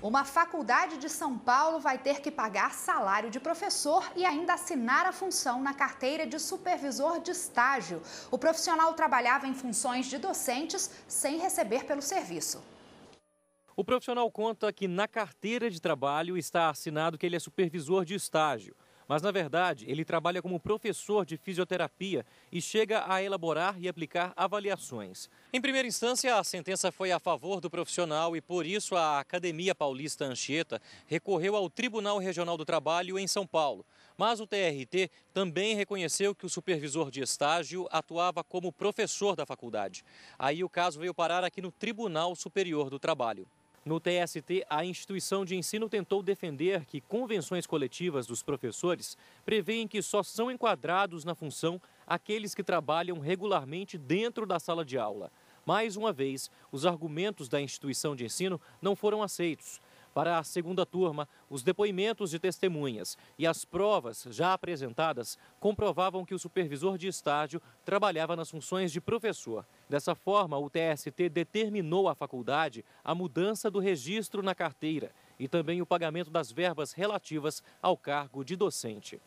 Uma faculdade de São Paulo vai ter que pagar salário de professor e ainda assinar a função na carteira de supervisor de estágio. O profissional trabalhava em funções de docentes sem receber pelo serviço. O profissional conta que na carteira de trabalho está assinado que ele é supervisor de estágio. Mas, na verdade, ele trabalha como professor de fisioterapia e chega a elaborar e aplicar avaliações. Em primeira instância, a sentença foi a favor do profissional e, por isso, a Academia Paulista Anchieta recorreu ao Tribunal Regional do Trabalho em São Paulo. Mas o TRT também reconheceu que o supervisor de estágio atuava como professor da faculdade. Aí o caso veio parar aqui no Tribunal Superior do Trabalho. No TST, a instituição de ensino tentou defender que convenções coletivas dos professores prevêem que só são enquadrados na função aqueles que trabalham regularmente dentro da sala de aula. Mais uma vez, os argumentos da instituição de ensino não foram aceitos para a segunda turma, os depoimentos de testemunhas e as provas já apresentadas comprovavam que o supervisor de estágio trabalhava nas funções de professor. Dessa forma, o TST determinou à faculdade a mudança do registro na carteira e também o pagamento das verbas relativas ao cargo de docente.